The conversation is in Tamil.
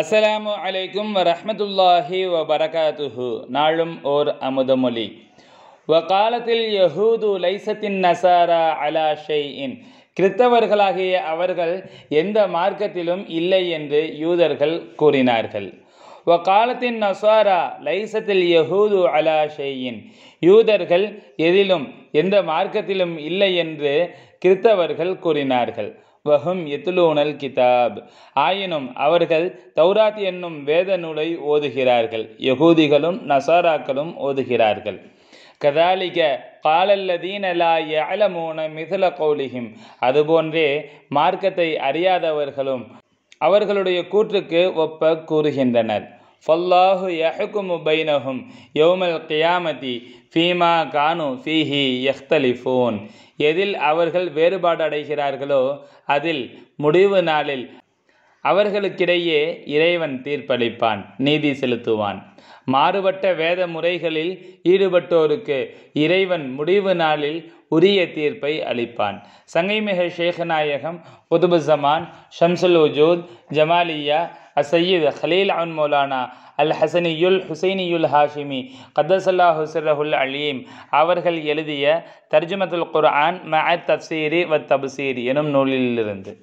அஸ்ஸலாமு அலைக்கும் வ வபரகாத்துஹு நாளும் ஓர் அமுதமொழி காலத்தில் யஹூது லைசத்தின் நசாரா அலா ஷெய்இன் கிறித்தவர்களாகிய அவர்கள் எந்த மார்க்கத்திலும் இல்லை என்று யூதர்கள் கூறினார்கள் வகாலத்தின் நசாரா லைசத்தில் யஹூது அலா ஷெய்யின் யூதர்கள் எதிலும் எந்த மார்க்கத்திலும் இல்லை என்று கிறித்தவர்கள் கூறினார்கள் வஹும் எத்துலூனல் கிதாப் ஆயினும் அவர்கள் தௌராத் என்னும் வேத நூலை ஓதுகிறார்கள் யகூதிகளும் நசாராக்களும் ஓதுகிறார்கள் கதாலிக காலல்லதீனலாயமோன லா யலமூன மிதுல கௌலிஹிம் அதுபோன்றே மார்க்கத்தை அறியாதவர்களும் அவர்களுடைய கூற்றுக்கு ஒப்ப கூறுகின்றனர் ஃபல்லாஹு யஹ்குமு பைனஹும் யோமல் கியாமதி ஃபீமா கானு ஃபீஹி எஹ்தலிஃபோன் எதில் அவர்கள் வேறுபாடு அடைகிறார்களோ அதில் முடிவு நாளில் அவர்களுக்கிடையே இறைவன் தீர்ப்பளிப்பான் நீதி செலுத்துவான் மாறுபட்ட வேத முறைகளில் ஈடுபட்டோருக்கு இறைவன் முடிவு நாளில் உரிய தீர்ப்பை அளிப்பான் சங்கைமிக ஷேகநாயகம் ஜமான் ஷம்சுல் உஜூத் ஜமாலியா அசையீத் ஹலீல் அன் மௌலானா அல் ஹசனியுல் ஹுசைனியுல் ஹாஷிமி கதசல்லா ஹுசரஹுல் அலீம் அவர்கள் எழுதிய தர்ஜுமத்துல் குர்ஆன் ம தப்சீரி வ தப்சீரி எனும் நூலிலிருந்து